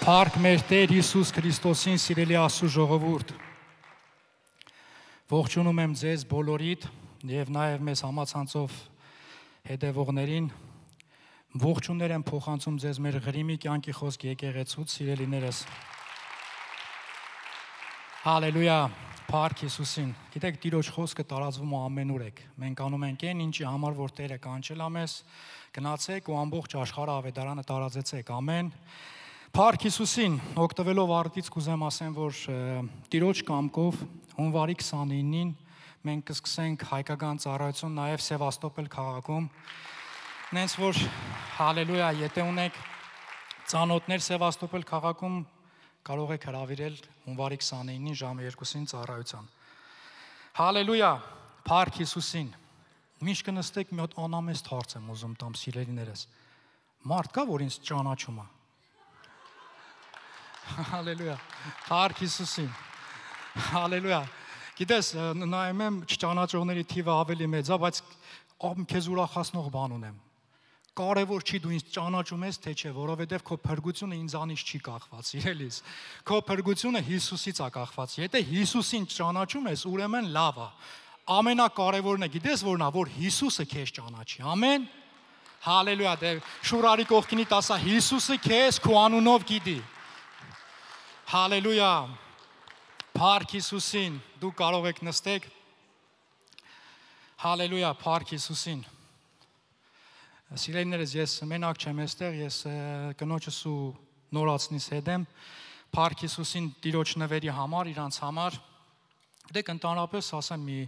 Փառք մեր Տեր Հիսուս Քրիստոսին սիրելի Աստու ժողովուրդ։ Ողջունում եմ ձեզ բոլորիդ եւ նաեւ մեզ համացանցով հետևողներին։ Ողջուններ եմ փոխանցում ձեզ մեր Ղրիմի կյանքի խոսք եկեղեցուց, սիրելիներս։ Հալելույա, փառք Հիսուսին։ Գիտեք, Տիրոջ խոսքը տարածվում է ամենուր եք։ Մենք անում ենք այն, ինչի համար որ Տերը կանչել է մեզ։ Գնացեք ու ամբողջ աշխարհը ավետարանը տարածեցեք։ Ամեն։ Ա Փառք Հիսուսին, օգտվելով արդից կուզեմ ասեմ, որ Տիրոջ կամքով հունվարի 29-ին մենք կսկսենք հայկական ծառայություն նաև Սևաստոպոլ քաղաքում։ Նենց որ հալելույա, եթե ունեք ծանոթներ Սևաստոպոլ քաղաքում, կարող եք հravirել հունվարի 29-ին ժամը 2-ին ծառայության։ Հալելույա, փառք Հիսուսին։ Միշտ կնստեք մի հատ անամեստ հարց եմ ուզում տամ սիրելիներս։ Մարդ կա, որ ինձ ճանաչում է Հալելույա։ Փառք Հիսուսին։ Հալելույա։ Գիտես, նայում եմ ճանաչողների թիվը ավելի մեծ է, բայց ում քեզ ուրախացնող բան ունեմ։ Կարևոր չի դու ինձ ճանաչում ես թե չէ, որովհետև քո փրկությունը ինձանից չի կախված, իրենից։ Քո փրկությունը Հիսուսից է կախված։ Եթե Հիսուսին ճանաչում ես, ուրեմն լավ է։ Ամենակարևորն է, գիտես որն է, որ Հիսուսը քեզ ճանաչի։ Ամեն։ Հալելույա, դե շուրարի կողքինի տասա Հիսուսը քեզ քո անունով գիտի։ Հալելույա։ Փառք Հիսուսին, դու կարող եք նստեք։ Հալելույա, փառք Հիսուսին։ Սիրելիներս, ես մենակ չեմ այստեղ, ես կնոջս ու նորածնիս հետ եմ։ Փառք Հիսուսին Տիրոջ նվերի համար, իրանց համար։ Դե կընտանապես ասեմ մի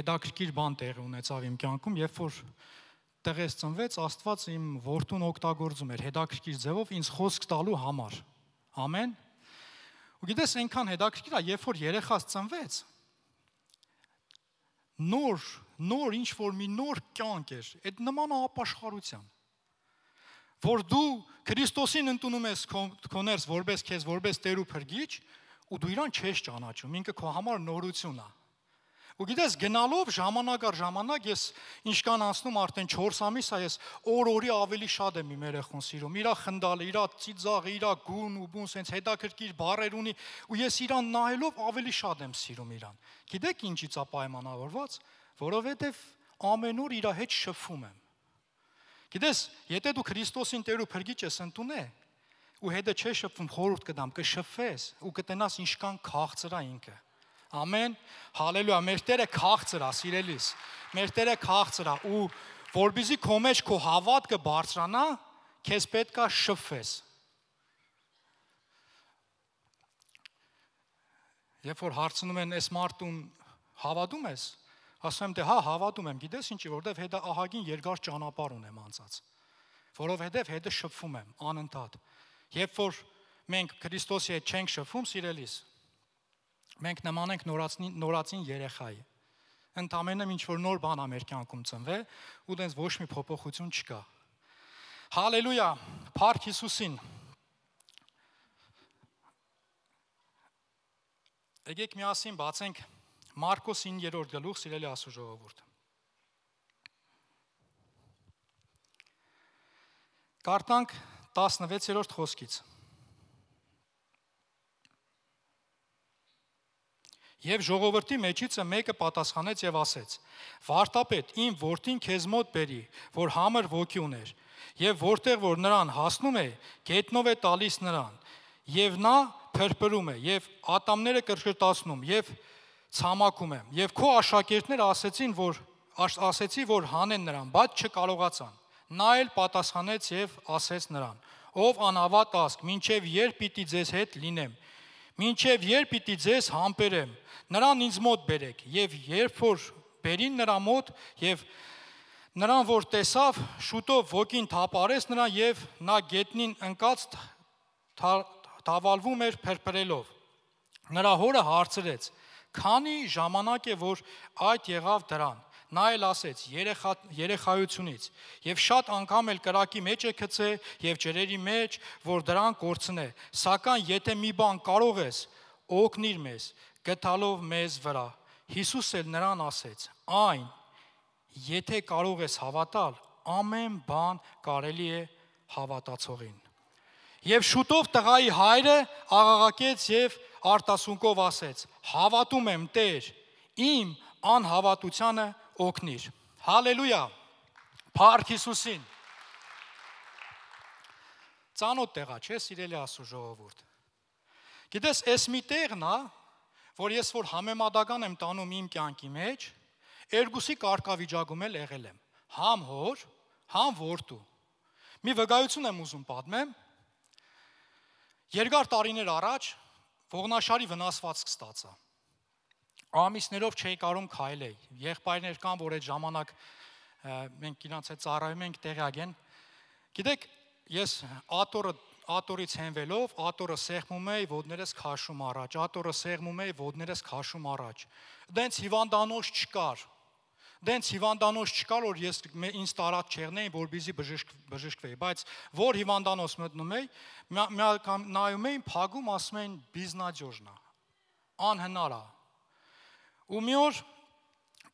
հետաքրքիր բան տեղի ունեցավ իմ կյանքում, երբ որ տեղից ծնվեց Աստված իմ որդուն օգտագործում էր հետաքրքիր ձևով ինձ խոսք տալու համար։ Ամեն Ու գիտես, այնքան հետաքրքիր է, երբ որ երեխաս ծնվեց, նոր, նոր ինչ որ մի նոր կյանք էր, այդ նման ապաշխարության որ դու Քրիստոսին ընդունում ես քոներս որպես քեզ որպես Տեր ու Փրկիչ ու դու իրան չես ճանաչում ինքը քո համար նորություն է Ու գիտես, գնալով ժամանակ առ ժամանակ ես ինչ կան անցնում արդեն 4 ամիս է, ես օր-օրի ավելի շատ եմ իմ երախոն սիրում։ Իրա խնդալը, իրա ծիծաղը, իրա գուն ու բուն, սենց հետաքրքիր բառեր ունի, ու ես իրան նայելով ավելի շատ եմ սիրում իրան։ Գիտեք ինչից է պայմանավորված, որովհետև ամենուր իրա հետ շփվում եմ։ Գիտես, եթե դու Քրիստոսին Տերու փրկիչ ես ընդունե, ու հետը չես շփվում, խորհուրդ կդամ, կշփվես ու կտենաս ինչքան քաղցր է ինքը։ Ամեն։ Հալելույա։ Մեր Տերը քաղցր է, սիրելիս։ Մեր Տերը քաղցր է ու որբիզի քո մեջ քո հավատքը բարձրանա, քեզ պետքա շփվես։ Երբ որ հարցնում են, «Էս մարդուն հավատում ես»? Ասում եմ, «Դե հա, հավատում եմ»։ Գիտես ինչի, որովհետև հետա ահագին երկար ճանապարհ ունեմ անցած։ Որովհետև հետը շփվում եմ անընդհատ։ Երբ որ մենք Քրիստոսի հետ չենք շփվում, սիրելիս, Մենք նման ենք նորացին նորացին երեխայի։ Ընդամենը ինչ որ նոր բան ամեր կյանքում ծնվել ու դենց ոչ մի փոփոխություն չկա։ Հալելույա, Փառք Հիսուսին։ Եկեք միասին բացենք Մարկոս 9-րդ գլուխ, սիրելի Աստծո ժողովուրդ։ Կարտանք 16-րդ խոսքից։ Եվ ժողովրդի մեջիցը մեկը պատասխանեց եւ ասեց. Վարդապետ, իմ որդին քեզ մոտ բերի, որ համր ոգի ուներ, եւ որտեղ որ նրան հասնում է, գետնով է տալիս նրան, եւ նա փրփրում է եւ ատամները կրկրտացնում եւ ցամաքում է։ Եվ քո աշակերտները ասեցին, որ ասեցի, որ հանեն նրան, բայց չկարողացան։ Նա էլ պատասխանեց եւ ասեց նրան. Ով անավատ ազգ, ինչեւ երբ պիտի ձեզ հետ լինեմ, Մինչև երբ պիտի ձեզ համբերեմ, նրան ինձ մոտ բերեք, եւ երբ որ բերին նրա մոտ եւ նրան որ տեսավ, շուտով ոգին թափարեց նրան եւ նա գետնին ընկած թավալվում էր փրփրելով։ Նրա հորը հարցրեց. «Քանի ժամանակ է որ այդ եղավ դրան»։ Նա էլ ասեց. երեխա երեխայությունից եւ շատ անգամ էլ կրակի մեջ է գցե եւ ջրերի մեջ, որ դրան կորցնե։ Սակայն եթե մի բան կարող ես, օգնիր մեզ, գտալով մեզ վրա։ Հիսուս էլ նրան ասեց. այն եթե կարող ես հավատալ, ամեն բան կարելի է հավատացողին։ Եվ շուտով տղայի հայրը աղաղակեց եւ արտասունկով ասեց. Հավատում եմ Տեր, իմ անհավատությանը օգնիր։ Հալելույա։ Փառք Հիսուսին։ Ծանոթ տեղա, չէ՞, սիրելի Աստծո ժողովուրդ։ Գիտես, այս մի տեղն է, որ ես որ համեմատական եմ տանում իմ կյանքի մեջ, երկուսի կարգավիճակում էլ եղել եմ։ Համ հոր, համ որդու։ Մի վկայություն եմ ուզում պատմեմ։ Երկար տարիներ առաջ ողնաշարի վնասվածք ստացա ամիսներով չէի կարող քայլել։ Եղբայրներ կան, որ այդ ժամանակ մենք իրancs հետ ծառայում ենք տեղյակեն։ Գիտեք, ես աթորը աթորից հենվելով, աթորը սեղմում էի, ոտներս քաշում առաջ, աթորը սեղմում էի, ոտներս քաշում առաջ։ Դենց հիվանդանոց չկար։ Դենց հիվանդանոց չկար, որ ես ինձ տարած չեղնեին, որbիզի բժիշկ բժշկվեի, բայց որ հիվանդանոց մտնում էի, մի անգամ նայում էին, փակում, ասում էին բիզնաջոժնա։ Անհնար է Ու մի օր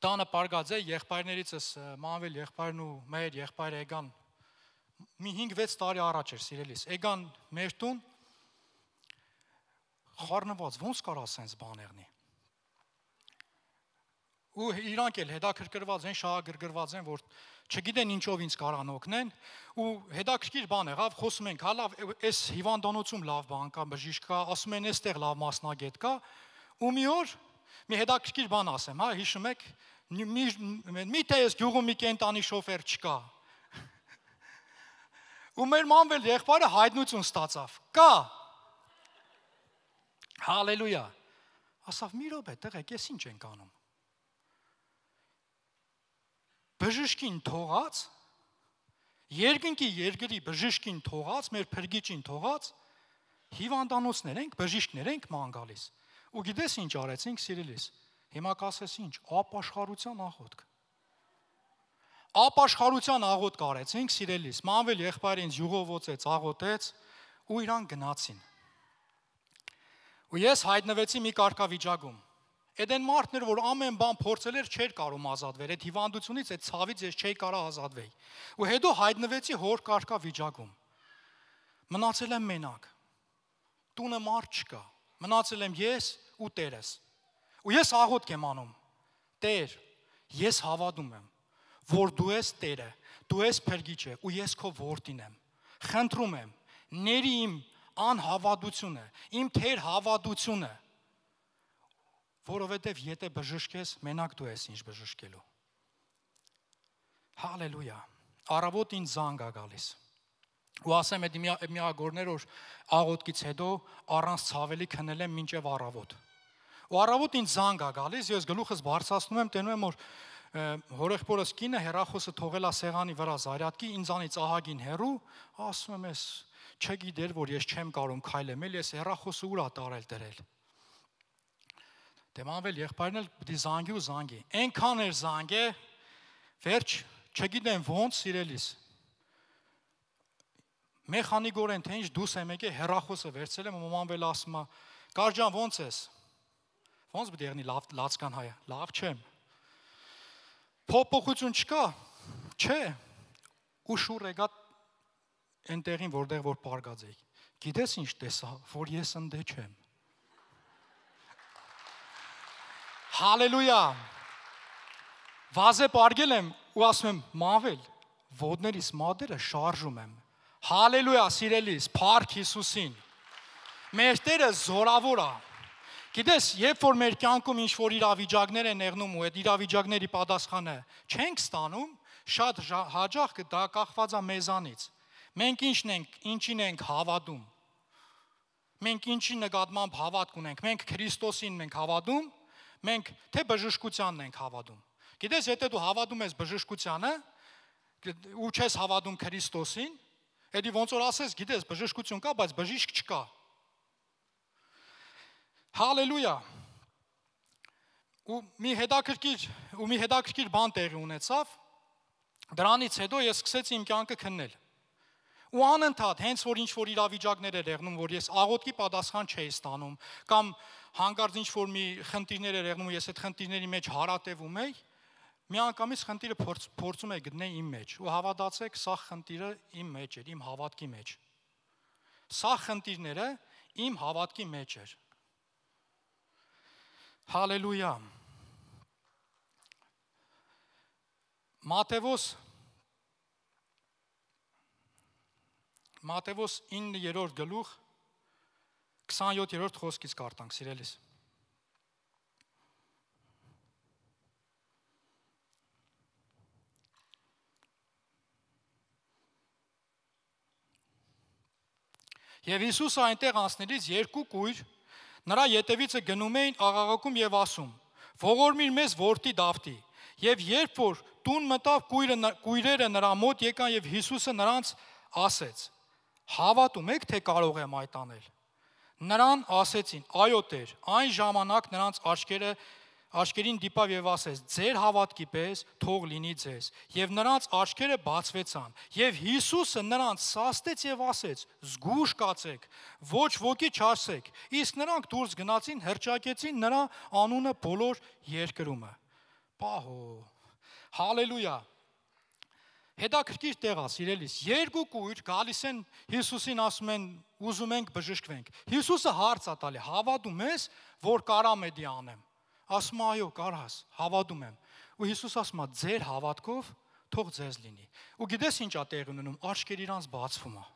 տանը Պարգաձե եղբայրներիցս Մանվել եղբայրն ու մեր եղբայր Էգան մի 5-6 տարի առաջ էր սիրելիս։ Էգան մեր տուն խառնված ոնց կարա sense բան եղնի։ Ու իրանք էլ հետաքրքրված են, շահագրգռված են, որ չգիտեն ինչով ինձ կարան օգնեն, ու հետաքրքիր բան եղավ, խոսում ենք, հա լավ, այս հիվանդանոցում լավ բան կա, բժիշկ կա, ասում են, այստեղ լավ մասնագետ կա, ու մի օր մի հետաքրքիր բան ասեմ, հա, հիշում եք, մի միթե ես գյուղում մի կենտանի շոֆեր չկա։ Ու մեր մամվել եղբայրը հայտնություն ստացավ։ Կա։ Հալելույա։ Ասավ՝ մի րոպե, տեղեք, ես ինչ ենք անում։ Բժշկին թողած երկնքի երկրի բժշկին թողած, մեր փրկիչին թողած հիվանդանոցներ ենք, բժիշկներ ենք ման գալիս։ են Ու գիտես ինչ արեցինք Սիրիլիս։ Հիմա կասես ինչ, ապաշխարության աղոթք։ Ապաշխարության աղոթք արեցինք Սիրիլիս։ Մանվել եղբայրին յուղովոցեց, աղոթեց ու իրան գնացին։ Ու ես հայտնվեցի մի կարգավիճակում։ Այդ այն մարդն էր, որ ամեն բան փորձել էր, չէր կարող ազատվել։ Այդ հիվանդությունից, այդ ցավից ես չէի կարող ազատվել։ Ու հետո հայտնվեցի հոր կարգավիճակում։ Մնացել եմ մենակ։ Տունը մարդ չկա։ Մնացել եմ ես ու Տերս։ Ու ես աղոթք եմ անում. Տեր, ես հավատում եմ, որ դու ես Տերը, դու ես Փրկիչը ու ես քո որդին եմ։ Խնդրում եմ, ների իմ անհավատությունը, իմ թեր հավատությունը, որովհետև եթե բժշկես, մենակ դու ես ինչ բժշկելու։ Հալելույա։ Առավոտ ինձ զանգ է գալիս ու ասեմ այդ մի մի ագորներ որ աղոտքից հետո առանց ցավելի քնել եմ մինչև առավոտ։ Ու առավոտ ինձ զանգ է գալիս, ես գլուխս բարձրացնում եմ, տենում եմ որ հորեղբորս կինը հերախոսը թողել է սեղանի վրա զարյատքի, ինձանից ահագին հեռու, ասում եմ ես չգիտեր որ ես չեմ կարող քայլեմ, էլ ես հերախոսը ուր է տարել դրել։ Դեմանվել եղբայրն էլ պիտի զանգի ու զանգի։ Էնքան էր զանգե, վերջ չգիտեմ ոնց սիրելիս մեխանիկորեն թե ինչ դուս եմ եկել հերախոսը վերցրել եմ ու մամանվել ասում է կարճան ո՞նց ես ո՞նց պետք է եղնի լավ լացկան հայը լավ չեմ փոփոխություն չկա չէ ու շուր եկա այնտեղին որտեղ որ պարգած էի գիտես ինչ տեսա դե որ ես ընդ չեմ հալելույա վազե պարգել եմ ու ասում եմ մավել ոտներիս մատերը շարժում եմ Հալելույա, սիրելիս, Փառք Հիսուսին։ Մեր Տերը զորավոր է։ Գիտես, երբ որ մեր կյանքում ինչ որ իրավիճակներ են եղնում ու այդ իրավիճակների պատասխանը չենք ստանում, շատ հաճախ դա կախված է մեզանից։ Մենք ինչն ենք, ինչին ենք հավատում։ Մենք ինչի նկատմամբ հավատք ունենք։ Մենք Քրիստոսին մենք հավատում, մենք թե բժշկությանն ենք հավատում։ Գիտես, եթե դու հավատում ես բժշկությանը, ու չես հավատում Քրիստոսին, Էդի ոնց որ ասես, գիտես, բժշկություն կա, բայց բժիշկ չկա։ Հալելույա։ Ու մի հետաքրքիր, ու մի հետաքրքիր բան տեղի ունեցավ։ Դրանից հետո ես սկսեցի իմ կյանքը քննել։ Ու անընդհատ հենց որ ինչ որ իրավիճակներ էր եղնում, որ ես աղոտքի պատասխան չէի ստանում, կամ հանկարծ ինչ որ մի խնդիրներ էր եղնում, ես այդ խնդիրների մեջ հարատևում էի, միանգամից խնդիրը փորձ, փորձում է գտնել իմ մեջ ու հավատացեք, սա խնդիրը իմ մեջ էր, իմ հավատքի մեջ։ Սա խնդիրները իմ հավատքի մեջ էր։ Հալելույա։ Մատթեոս Մատթեոս 9-րդ գլուխ 27-րդ խոսքից կարդանք, սիրելիս։ Եվ Հիսուսը այնտեղ անցնելից երկու կույր նրա յետևիցը գնում էին աղաղակում եւ ասում. «Ողորմիր մեզ որդի Դավթի»։ Եվ երբ որ տուն մտավ կույրը կույրերը նրա մոտ եկան եւ Հիսուսը նրանց ասեց. «Հավատում եք, թե կարող եմ այդ անել»։ Նրան ասեցին. «Այո, Տեր»։ Այն ժամանակ նրանց աչքերը Աշկերին դիպավ եւ ասեց. «Ձեր հավատքի պես թող լինի ձեզ»։ Եվ նրանց աչքերը բացվեցան, եւ Հիսուսը նրանց սաստեց եւ ասեց. «Զգուշ կացեք, ոչ ոքի չասեք»։ Իսկ նրանք դուրս գնացին, հրճակեցին նրա անունը բոլոր երկրումը։ Պահո։ Հալելույա։ Հետաքրքիր տեղ է, սիրելիս։ Երկու կույր գալիս են Հիսուսին ասում են՝ «Ուզում ենք բժշկվենք»։ Հիսուսը հարց է տալի. «Հավատում ես, որ կարամ եդի անեմ» ասում է այո, կարհաս, հավատում եմ։ Ու Հիսուս ասում է ձեր հավատքով թող ձեզ լինի։ Ու գիտես ինչ է տեղի ունենում, աչքերը իրանց բացվում է։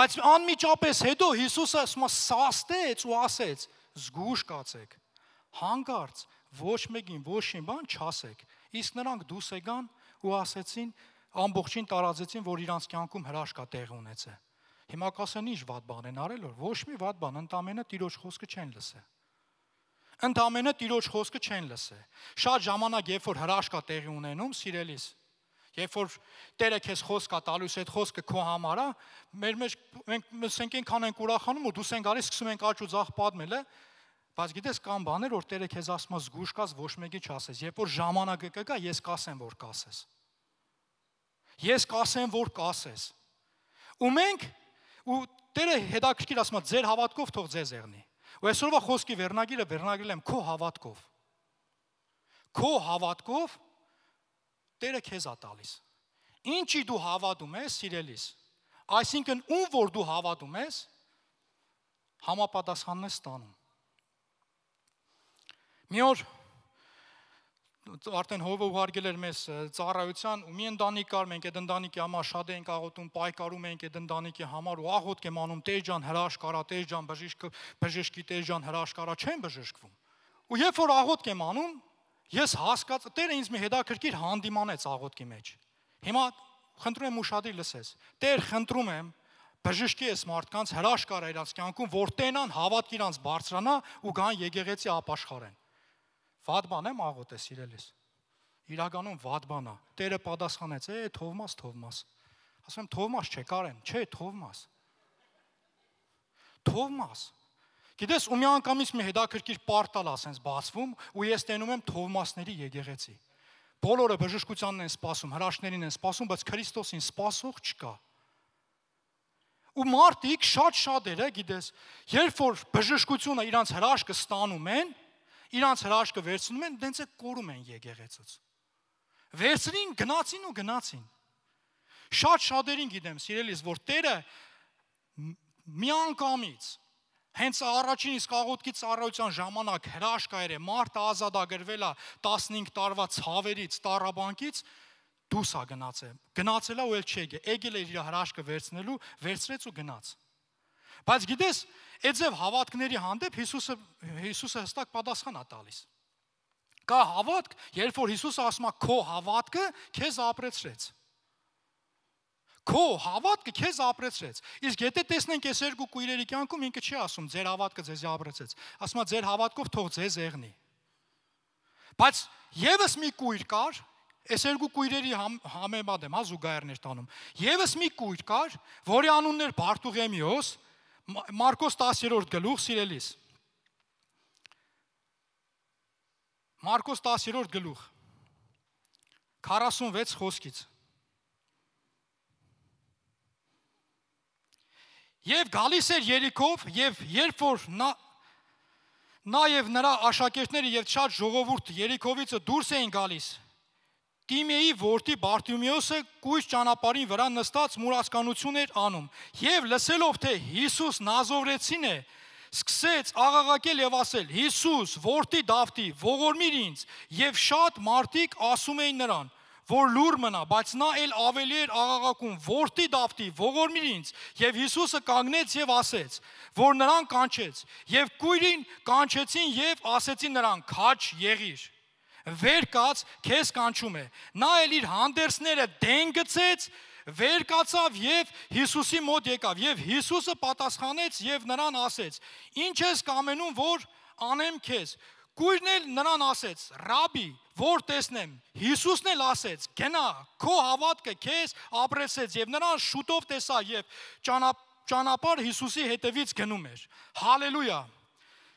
Բայց անմիջապես հետո Հիսուսը ասում է սաստեց ու ասեց. զգուշ կացեք։ Հանկարծ ոչ մեկին ոչ մի բան չասեք։ Իսկ նրանք դուս եկան ու ասեցին, ամբողջին տարածեցին, որ իրանց կյանքում հրաշք է տեղի ունեցել։ Հիմա կասեն ինչ ված բան են արել, որ ոչ մի ված բան, ընդամենը Տիրոջ խոսքը չեն լսել ընդամենը Տիրոջ խոսքը չեն լսել։ Շատ ժամանակ երբ որ հրաշքա տեղի ունենում, սիրելիս, երբ որ Տերը քեզ խոսքա տալուս այդ խոսքը քո համար է, մեր մեջ մենք մենք այնքան ենք ուրախանում, որ դուս են գալիս սկսում ենք աճ ու ձախ падմելը, բայց գիտես կան բաներ, որ Տերը քեզ ասում է զգուշ կաս, ոչ մեկի չասես։ Երբ որ ժամանակը կգա, ես կասեմ, որ կասես։ Ես կասեմ, որ կասես։ Ու մենք ու Տերը հետաքրքիր ասում է, ձեր հավատքով թող ձեզ եղնի։ Ու այսօրվա խոսքի վերնագիրը վերնագրել եմ քո հավատքով։ Քո հավատքով Տերը քեզ է տալիս։ Ինչի դու հավատում ես, սիրելիս։ Այսինքն ում որ դու հավատում ես, համապատասխանն է ստանում։ Մի օր որ արդեն հովը ուղարկել էր մեզ ծառայության ու մի ընտանիք կար մենք այդ ընտանիքի համար շատ էինք աղոթում պայքարում էինք այդ ընտանիքի համար ու աղոթք եմ անում տեր ջան հրաշք արա տեր ջան բժիշկ բժշկի տեր ջան հրաշք արա չեն բժշկվում ու երբ որ աղոթք եմ անում ես հասկաց տերը ինձ մի հետաքրքիր հանդիմանեց աղոթքի մեջ հիմա խնդրում եմ ուշադիր լսես տեր խնդրում եմ բժշկի այս մարդկանց հրաշք արա իրանց կյանքում որ տենան հավատք իրանց բարձրանա ու գան եկեղեցի ապաշխարեն Վատ բան է մաղոտ է սիրելիս։ Իրականում վատ բան է։ Տերը պատասխանեց. «Է, Թովմաս, Թովմաս»։ Ասում եմ Թովմաս չէ, Կարեն, չէ, Թովմաս։ Թովմաս։ Գիտես, ու մի անգամից մի հետաքրքիր պարտալ ասենց բացվում, ու ես տենում եմ Թովմասների եկեղեցի։ Բոլորը բժշկությանն են սпасում, հրաշներին են սпасում, բայց Քրիստոսին սпасող չկա։ Ու մարդիկ շատ-շատ էր, գիտես, երբ որ բժշկությունը իրանց հրաշքը ստանում են, շատ իրանց հրաշքը վերցնում են, դենց է կորում են եկեղեցուց։ Վերցրին, գնացին ու գնացին։ Շատ շատերին գիտեմ, սիրելիս, որ Տերը միանգամից հենց առաջին իսկ աղոթքի ծառայության ժամանակ հրաշք այր է մարդը ազատագրվել է 15 տարվա ցավերից, տարաբանկից դուս է գնացել։ Գնացել է ու ել չի եկել։ Եկել է իր հրաշքը վերցնելու, վերցրեց ու գնաց։ Բայց գիտես, այդ ձև հավատքների հանդեպ Հիսուսը Հիսուսը հստակ պատասխան է տալիս։ Կա հավատք, երբ որ Հիսուսը ասում է քո հավատքը քեզ ապրեցրեց։ Քո հավատքը քեզ ապրեցրեց։ Իսկ եթե տեսնենք այս երկու քույրերի կյանքում ինքը չի ասում ձեր հավատքը ձեզ ապրեցեց, ասում է ձեր հավատքով թող ձեզ եղնի։ Բայց եւս մի քույր կար, այս երկու քույրերի համեմատ եմ, հա զուգահեռներ տանում։ Եվս մի քույր կար, որի անունն էր Բարթուղեմիոս, Մարկոս 10-րդ գլուխ, սիրելիս։ Մարկոս 10-րդ գլուխ 46 խոսքից։ Եվ գալիս էր Երիքով, եւ երբ որ նա նա եւ նրա աշակերտները եւ շատ ժողովուրդ Երիքովից դուրս էին գալիս, Տիմեի որդի Բարտիմեոսը կույս ճանապարհին վրա նստած մուրացկանություն էր անում եւ լսելով թե Հիսուս Նազովրեցին է սկսեց աղաղակել եւ ասել Հիսուս որդի Դավթի ողորմիր ինձ եւ շատ մարդիկ ասում էին նրան որ լուր մնա բայց նա էլ ավելի էր աղաղակում որդի Դավթի ողորմիր ինձ եւ Հիսուսը կանգնեց եւ ասեց որ նրան կանչեց եւ քույրին կանչեցին եւ ասեցին նրան քաչ եղիր Վեր կաց քեզ կանչում է։ Նա էլ իր հանդերձները դեն գցեց, վեր կացավ եւ Հիսուսի մոտ եկավ եւ Հիսուսը պատասխանեց եւ նրան ասեց. Ինչ ես կամենում, որ անեմ քեզ։ Կույրն էլ նրան ասեց. Ռաբի, որ տեսնեմ։ Հիսուսն էլ ասեց. գնա, քո հավատքը քեզ ապրեցեց եւ նրան շուտով տեսա եւ ճանապարհ Հիսուսի հետևից գնում էր։ Հալելույա։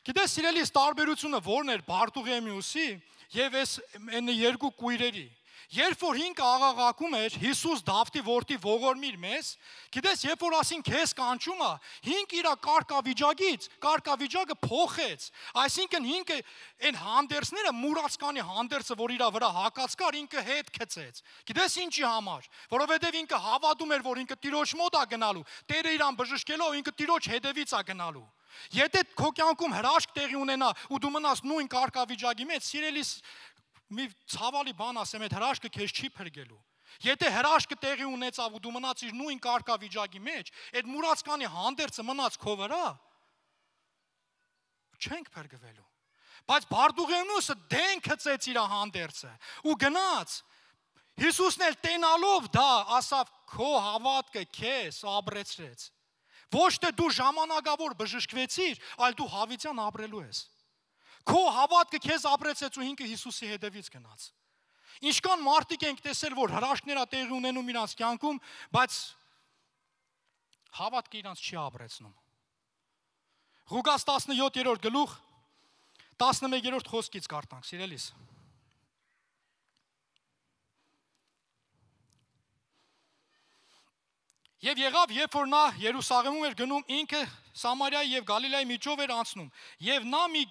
Գիտես, սիրելիս, տարբերությունը ո՞րն էր Բարթուղեմիուսի եւ այս այն երկու կույրերի։ Երբ որ հինգը աղաղակում էր Հիսուս Դավթի որդի ողորմիր մեզ, գիտես, երբ որ ասին քեզ կանչում է, հինգ իր կարկավիճակից, կարկավիճակը փոխեց։ Այսինքն հինգը այն հանդերձները մուրացկանի հանդերձը, որ իր վրա հակած կար, ինքը հետ գցեց։ Գիտես ինչի համար, որովհետև ինքը հավատում էր, որ ինքը Տիրոջ մոտ է գնալու, Տերը իրան բժշկելով ինքը Տիրոջ հետևից է գնալու։ Եթե քո կյանքում հրաշք տեղի ունենա ու դու մնաս նույն կարգավիճակի մեջ, սիրելիս մի ցավալի բան ասեմ, այդ հրաշքը քեզ չի փրկելու։ Եթե հրաշքը տեղի ունեցավ ու դու մնաց իր նույն կարգավիճակի մեջ, այդ մուրացկանի հանդերձը մնաց քո վրա, չենք փրկվելու։ Բայց Բարդուղեոնոսը դենքը ծեց իր հանդերձը ու գնաց Հիսուսն էլ տենալով դա ասավ քո հավատքը քեզ ապրեցրեց Ոչ թե դու ժամանակավոր բժշկվեցիր, այլ դու հավիտյան ապրելու ես։ Քո հավատքը քեզ ապրեցեց ու ինքը Հիսուսի հետևից գնաց։ Ինչքան մարդիկ ենք տեսել, որ հրաշքներա տեղի ունենում իրանց կյանքում, բայց հավատքը իրանց չի ապրեցնում։ Ղուկաս 17-րդ գլուխ 11-րդ խոսքից կարդանք, սիրելիս։ Եվ եղավ, երբ որ նա Երուսաղեմում էր գնում, ինքը Սամարիայի եւ Գալիլեայի միջով էր անցնում։ Եվ նա մի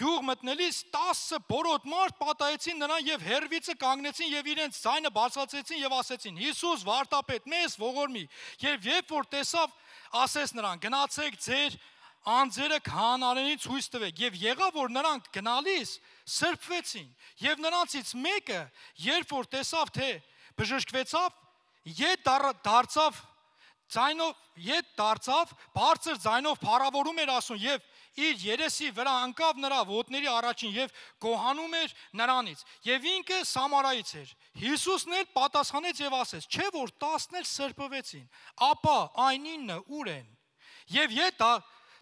գյուղ մտնելիս 10 բորոդ մարդ պատահեցին նրան եւ հերվիցը կանգնեցին եւ իրենց ցայնը բարձրացեցին եւ ասեցին. Հիսուս Վարդապետ, մեզ ողորմի։ Եվ երբ որ տեսավ, ասես նրան. Գնացեք ձեր անձերը քահանաներին ցույց տվեք եւ եղավ որ նրանք գնալիս սրբվեցին եւ նրանցից մեկը երբ որ տեսավ թե բժշկվեցավ յետ դարձավ դար, ձայնով ետ դարձավ, բարձր ձայնով փառավորում էր ասում եւ իր երեսի վրա անկավ նրա ոտների առաջին եւ գոհանում էր նրանից եւ ինքը Սամարայից էր Հիսուսն էլ պատասխանեց եւ ասեց չէ որ 10-ն էլ սրբվեցին ապա այն 9-ը ուր են եւ յետա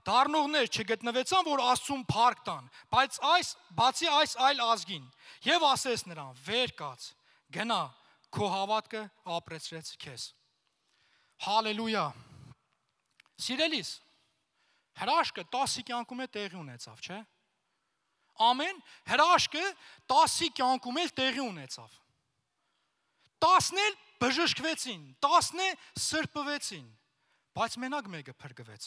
դառնողներ չգտնվեցան որ Աստծուն փառք տան բայց այս բացի այս այլ ազգին եւ ասեց նրան վեր կաց գնա քո հավատքը ապրեցրեց քեզ Հալելույա։ Սիրելիս, հրաշքը 10 կյանքում է տեղի ունեցավ, չէ՞։ Ամեն հրաշքը 10 կյանքում էլ տեղի ունեցավ։ 10-ն էլ բժշկվեցին, 10-ն է սրբվեցին, բայց մենակ մեկը փրկվեց։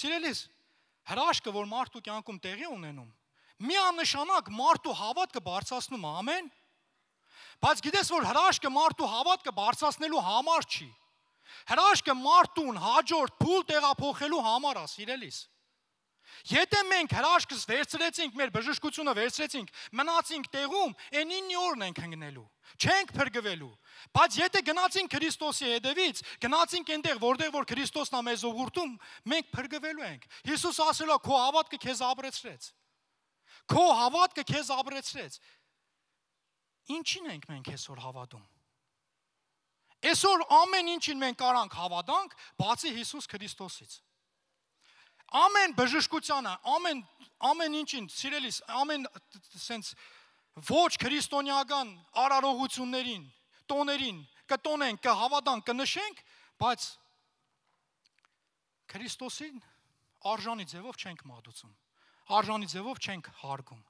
Սիրելիս, հրաշքը, որ մարդու կյանքում տեղի ունենում, միանշանակ մարդու հավատքը բարձրացնում է, ամեն։ Բայց գիտես որ հրաշքը մարդու հավատքը բարձրացնելու համար չի։ Հրաշքը մարդուն հաջորդ փուլ տեղափոխելու համար է, սիրելիս։ Եթե մենք հրաշքս վերցրեցինք, մեր բժշկությունը վերցրեցինք, մնացինք տեղում, այն 9 օրն ենք հնգնելու, չենք փրկվելու։ Բայց եթե գնացինք Քրիստոսի հետևից, գնացինք այնտեղ, որտեղ որ Քրիստոսն է մեզ ուղղորդում, մենք փրկվելու ենք։ Հիսուս ասելա՝ քո հավատքը քեզ ապրեցրեց։ Քո հավատքը քեզ ապրեցրեց։ Ինչին ենք մենք այսօր հավատում։ Այսօր ամեն ինչին մենք կարանք հավատանք, բացի Հիսուս Քրիստոսից։ Ամեն բժշկությանը, ամեն ամեն ինչին, սիրելիս, ամեն sense ոչ քրիստոնեական արարողություններին, տոներին կտոնենք, կհավատանք, կնշենք, բայց Քրիստոսին արժանի ձևով չենք մատուցում։ Արժանի ձևով չենք հարգում։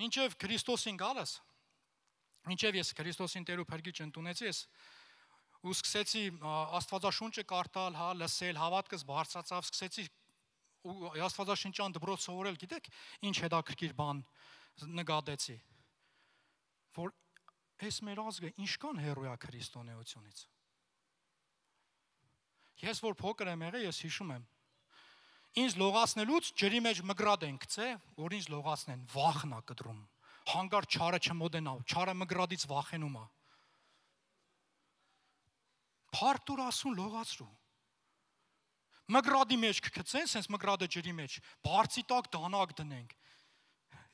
Մինչև Քրիստոսին գալս, մինչև ես Քրիստոսին Տերու փրկիչ ընդունեցի, ես ու սկսեցի Աստվածաշունչը կարդալ, հա, լսել, հավատքս բարձրացավ, սկսեցի ու Աստվածաշնչյան դպրոց սովորել, գիտեք, ինչ հետաքրքիր բան նկատեցի, որ այս մեր ազգը ինչքան հեռու է քրիստոնեությունից։ Ես որ փոքր եմ եղել, ես հիշում եմ, ինձ լողացնելուց ջրի մեջ մգրադ են գցե, որ ինձ լողացնեն, վախնա կտրում։ Հանգար ճարը չմոդենա, ճարը մգրադից վախենում է։ Փարտուր ասուն լողացրու։ Մգրադի մեջ կգցեն, sense մգրադը ջրի մեջ, բարձի տակ դանակ դնենք։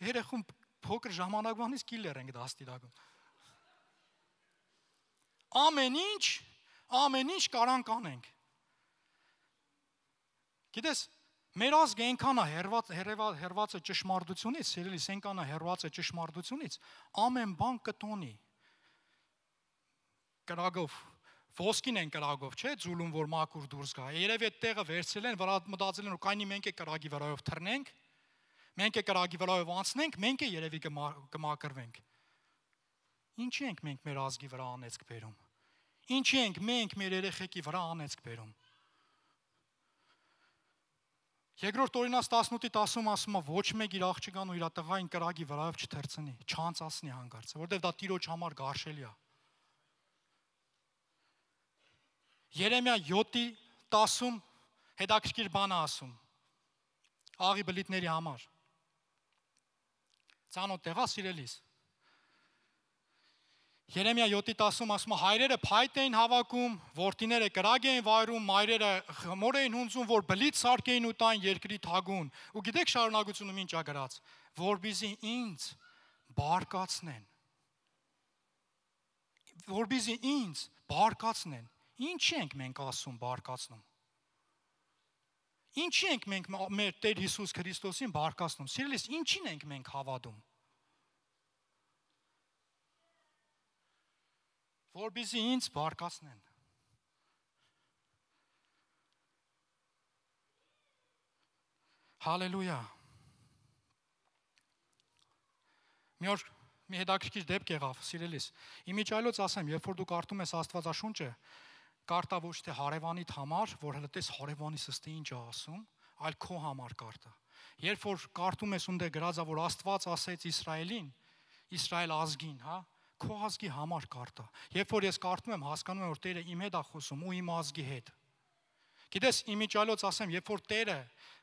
Երեխում փոքր ժամանակվանից կիլեր ենք դաստիարակում։ Ամեն ինչ, ամեն ինչ կարան կանենք։ Գիտես, Մեր ազգը այնքան է հերված հերված է ճշմարտությունից, սիրելիս այնքան է հերված է ճշմարտությունից, ամեն բան կտոնի։ Կրագով ոսկին են կրագով, չէ՞, ձուլում որ մաքուր դուրս գա։ Երևի այդ տեղը վերցրել են, վրա մտածել են, որ կանի մենք է կրագի վրայով թռնենք, մենք է կրագի վրայով անցնենք, մենք է երևի կմակրվենք։ Ինչի ենք մենք մեր ազգի վրա անեցք բերում։ Ինչի ենք մենք մեր երեխեքի վրա անեցք բերում։ Երկրորդ օրինաց 18-ի 10-ում ասում է ոչ մեկ իր աղջկան ու իր տղային կրակի վրայով չթերցնի, չանցացնի հանգարցը, որովհետև դա Տիրոջ համար գարշելի է։ Երեմիա 7-ի 10-ում հետաքրքիր բան է ասում։ Աղի բլիտների համար։ Ցանոթ տեղա սիրելիս Երեմիա 7:10-ում ասում է հայրերը փայտ էին հավաքում, ворթիները կրակ էին վայրում, մայրերը խմոր էին հունձում, որ բլից սարկեին ու տան երկրի թագուն։ Ու գիտեք շարունակությունում ինչ ա գրած, որբիզի ինձ բարկացնեն։ Որբիզի ինձ բարկացնեն։ Ինչ ենք մենք ասում բարկացնում։ Ինչ ենք մենք մեր Տեր Հիսուս Քրիստոսին բարկացնում։ Սիրելիս, ինչին ենք մենք հավատում։ որբիզի ինձ բարկացնեն։ Հալելույա։ Մի օր մի հետաքրքիր դեպք եղավ, սիրելիս։ Իմիջայլոց ասեմ, երբ որ դու կարդում ես Աստվածաշունչը, կարտա ոչ թե հարևանիդ համար, որ հենց տես հարևանի սստի ինչ ասում, այլ քո համար կարտա։ Երբ որ կարդում ես ունդե գրածա, որ Աստված ասեց Իսրայելին, Իսրայել ազգին, հա, քո ազգի համար կարդա։ Երբ որ ես կարդում եմ, հասկանում եմ, որ Տերը իմ հետ է խոսում ու իմ ազգի հետ։ Գիտես, իմիջալոց ասեմ, երբ որ Տերը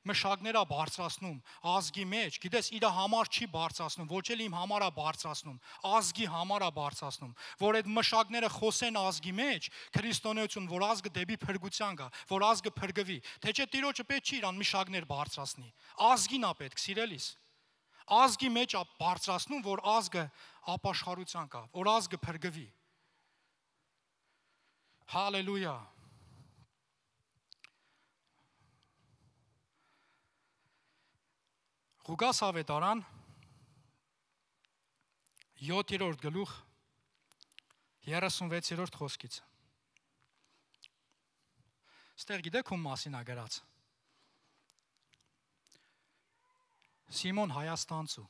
մշակներ է բարձրացնում ազգի մեջ, գիտես, իր համար չի բարձրացնում, ոչ էլ իմ համար է բարձրացնում, ազգի համար է բարձրացնում, որ այդ մշակները խոսեն ազգի մեջ, քրիստոնեություն, որ ազգը դեպի փրկության գա, որ ազգը փրկվի, թե չէ Տիրոջը պետք չի իրան մշակներ բարձրացնի։ Ազգին է պետք, սիրելիս։ պետ, ազգի մեջ բարձրացնում, որ ազգը ապաշխարության կա, որ ազգը փրկվի։ Հալելույա։ Ղուկաս ավետարան 7-րդ գլուխ 36-րդ խոսքից։ Ստեղ գիտեք ում մասին է գրած։ Սիմոն Հայաստանցու։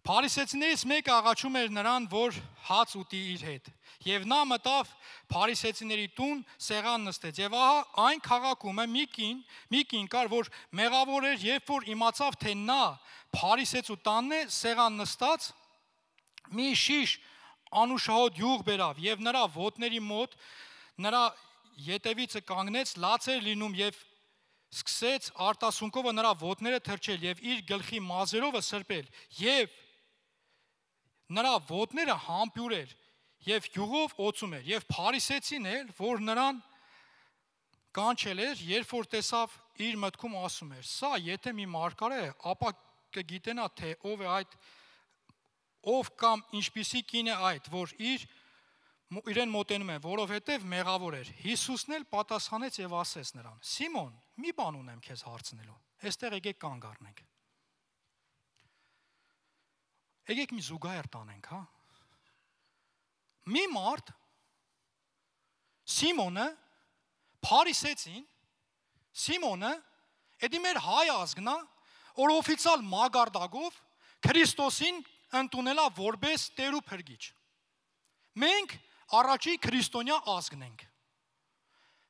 Փարիսեցիներից մեկը աղաչում էր նրան, որ հաց ուտի իր հետ։ Եվ նա մտավ Փարիսեցիների տուն, սեղան նստեց։ Եվ ահա այն քաղաքում է մի կին, մի կին կար, որ մեղավոր էր, երբ որ իմացավ, թե նա Փարիսեցու տանն է, սեղան նստած մի շիշ անուշահոտ յուղ բերավ եւ նրա ոտների մոտ նրա ետևիցը կանգնեց, լաց էր լինում եւ սկսեց արտասունկովը նրա ոտները թրջել եւ իր գլխի մազերովը սրբել եւ նրա ոտները համբյուրեր եւ յուղով օծում էր եւ փարիսեցին էլ որ նրան կանչել էր երբ որ տեսավ իր մտքում ասում էր սա եթե մի մարգար է ապա կգիտենա թե ով է այդ ով կամ ինչպիսի կին է այդ որ իր իրեն մոտենում է, որովհետև մեղավոր էր։ Հիսուսն էլ պատասխանեց եւ ասեց նրան. Սիմոն, մի բան ունեմ քեզ հարցնելու։ Այստեղ եկեք կանգ առնենք։ Եկեք մի զուգահեռ տանենք, հա։ Մի մարդ Սիմոնը Փարիսեցին, Սիմոնը, edi մեր հայ ազգնա, որ օֆիցիալ մագարդագով Քրիստոսին ընդունելա որպես Տերու փրկիչ։ Մենք առաջի քրիստոնյա ազգն ենք։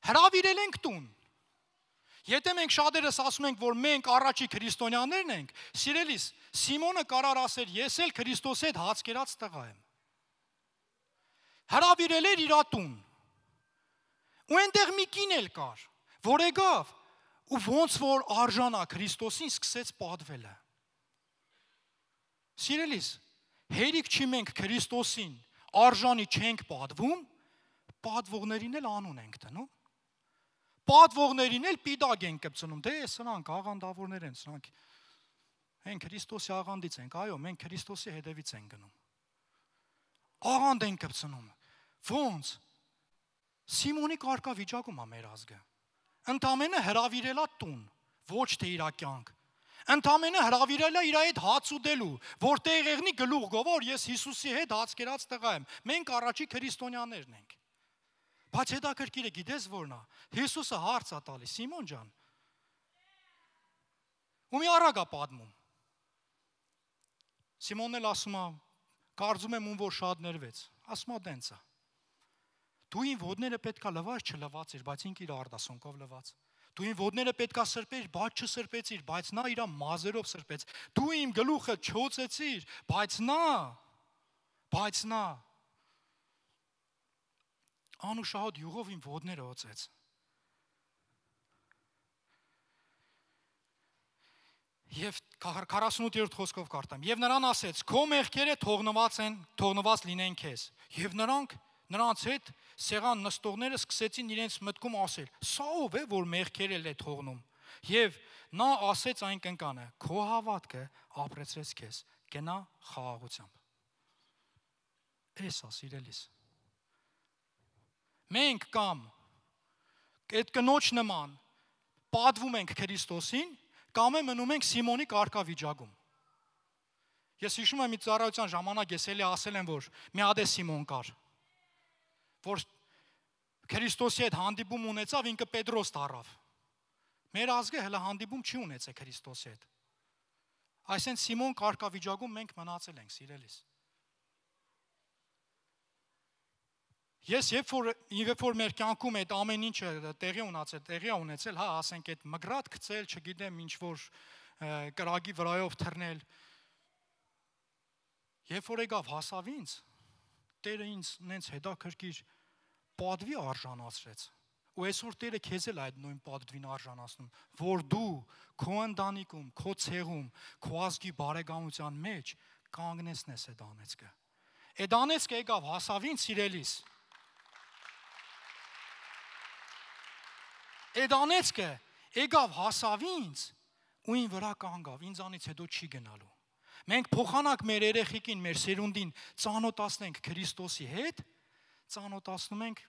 Հրավիրել ենք տուն։ Եթե մենք շատերս ասում ենք, որ մենք առաջի քրիստոնյաներն ենք, սիրելիս, Սիմոնը կարար ասեր, ես էլ Քրիստոսի հետ հացկերած տղա եմ։ Հրավիրել էր իր տուն։ Ու այնտեղ մի կին էլ կար, որ եկավ ու ոնց որ արժանա Քրիստոսին սկսեց պատվելը։ Սիրելիս, հերիք չի մենք Քրիստոսին արժանի չենք պատվում, պատվողներին էլ անուն ենք դնում։ Պատվողներին էլ պիդակ ենք կպցնում, դե սրանք աղանդավորներ են, սրանք հեն Քրիստոսի աղանդից ենք, այո, մենք Քրիստոսի հետևից ենք գնում։ Աղանդ ենք կպցնում։ Ոնց Սիմոնի կարկա վիճակում է մեր ազգը։ Ընտամենը հravirելա տուն, ոչ թե իր կյանք։ Ընդամենը հրավիրել է իր այդ հաց ուտելու, որտեղ եղնի գլուխ գովոր, ես Հիսուսի հետ հաց կերած տղա եմ։ Մենք առաջի քրիստոնյաներն ենք։ Բայց հետաքրքիրը գիտես որն է։ Հիսուսը հարց է տալիս Սիմոն ջան։ Ու մի առագա պատմում։ Սիմոնն էլ ասում է. կարծում եմ ում որ շատ ներվեց։ Ասում է դենցա։ Դու ին ոտները պետքա լվաս չլվացիր, բայց ինքը իր արդասունքով լվաց։ չլ Դու իմ ոտները պետքա սրբեիր, բայց չսրբեցիր, բայց նա իր մազերով սրբեց։ Դու իմ գլուխը չոցեցիր, բայց նա բայց նա անուշահոտ յուղով իմ ոտները ոցեց։ Եվ 48-րդ խոսքով կարդամ։ Եվ նրան ասեց. Քո մեղքերը թողնված են, թողնված լինեն քեզ։ Եվ նրանք նրանց հետ սեղան նստողները սկսեցին իրենց մտքում ասել. «Սա ով է, որ մեղքերել է թողնում»։ Եվ նա ասեց այն կնկանը. «Քո հավատքը ապրեցրեց քեզ, գնա խաղաղությամբ»։ Էսա սիրելիս։ Մենք կամ այդ կնոջ նման падվում ենք Քրիստոսին, կամ է մնում ենք Սիմոնի կարգավիճակում։ Ես հիշում եմ մի ծառայության ժամանակ ես էլի ասել եմ որ մի հատ է Սիմոն կար որ Քրիստոսի հետ հանդիպում ունեցավ, ինքը Պետրոս դարավ։ Մեր ազգը հələ հանդիպում չի ունեցել Քրիստոսի հետ։ Այսինքն Սիմոն կարգավիճակում մենք մնացել ենք, սիրելիս։ Ես երբ որ երբ որ մեր կյանքում այդ ամեն ինչը տեղի ունացել, տեղի ունեցել, հա, ասենք այդ մգրատ գցել, չգիտեմ, ինչ որ կրակի վրայով թռնել, Երբ որ եկավ հասավ ինձ, Տերը ինձ նենց հետաքրքիր պատվի արժանացրեց։ Ու այսօր Տերը քեզ էլ այդ նույն պատվին արժանացնում, որ դու քո ընտանիքում, քո ցեղում, քո ազգի բարեկամության մեջ կանգնեցնես այդ անեծքը։ Այդ անեծքը եկավ հասավին սիրելիս։ Այդ անեծքը եկավ հասավ ինձ ու ին վրա կանգավ, ինձանից հետո չի գնալու։ Մենք փոխանակ մեր երեխիկին, մեր սերունդին ծանոթացնենք Քրիստոսի հետ, ծանոթացնում ենք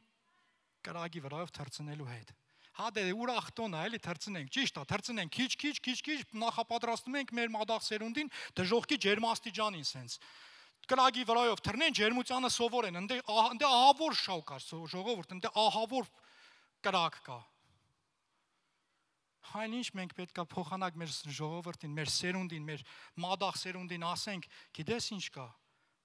կրակի վրայով թրծնելու հետ։ Հա դե ուրախ տոն է, էլի թրծնենք, ճիշտ է, թրծնենք քիչ-քիչ, քիչ-քիչ նախապատրաստում ենք մեր մադաղ սերունդին դժողքի ջերմաստիճանին սենց կրակի վրայով թռնեն ջերմությանը սովոր են, ընդ ահա ահավոր շաու կար ժողովուրդ, ընդ ահավոր կրակ կա։ Այն ինչ մենք պետքա փոխանակ մեր ժողովրդին, մեր սերունդին, մեր մադախ սերունդին ասենք, գիտես ինչ կա։